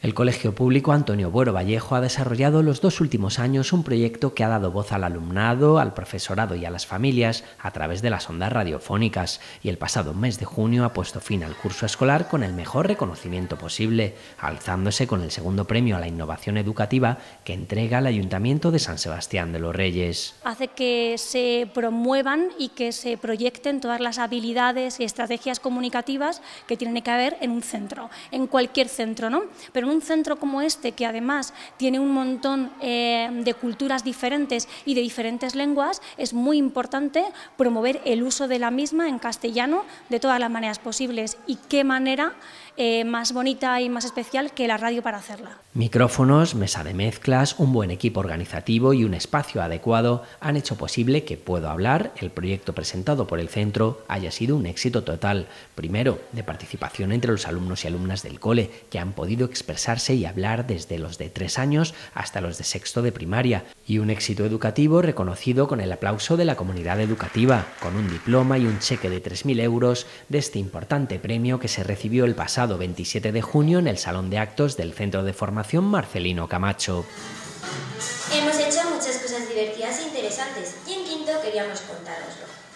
El Colegio Público Antonio Buero Vallejo ha desarrollado los dos últimos años un proyecto que ha dado voz al alumnado, al profesorado y a las familias a través de las ondas radiofónicas y el pasado mes de junio ha puesto fin al curso escolar con el mejor reconocimiento posible, alzándose con el segundo premio a la innovación educativa que entrega el Ayuntamiento de San Sebastián de los Reyes. Hace que se promuevan y que se proyecten todas las habilidades y estrategias comunicativas que tienen que haber en un centro, en cualquier centro, ¿no? Pero en un centro como este, que además tiene un montón eh, de culturas diferentes y de diferentes lenguas, es muy importante promover el uso de la misma en castellano de todas las maneras posibles. ¿Y qué manera eh, más bonita y más especial que la radio para hacerla? Micrófonos, mesa de mezclas, un buen equipo organizativo y un espacio adecuado han hecho posible que Puedo Hablar, el proyecto presentado por el centro, haya sido un éxito total. Primero, de participación entre los alumnos y alumnas del cole, que han podido expresar y hablar desde los de tres años hasta los de sexto de primaria, y un éxito educativo reconocido con el aplauso de la comunidad educativa, con un diploma y un cheque de 3.000 euros de este importante premio que se recibió el pasado 27 de junio en el Salón de Actos del Centro de Formación Marcelino Camacho. Hemos hecho muchas cosas divertidas e interesantes y en quinto queríamos contaroslo.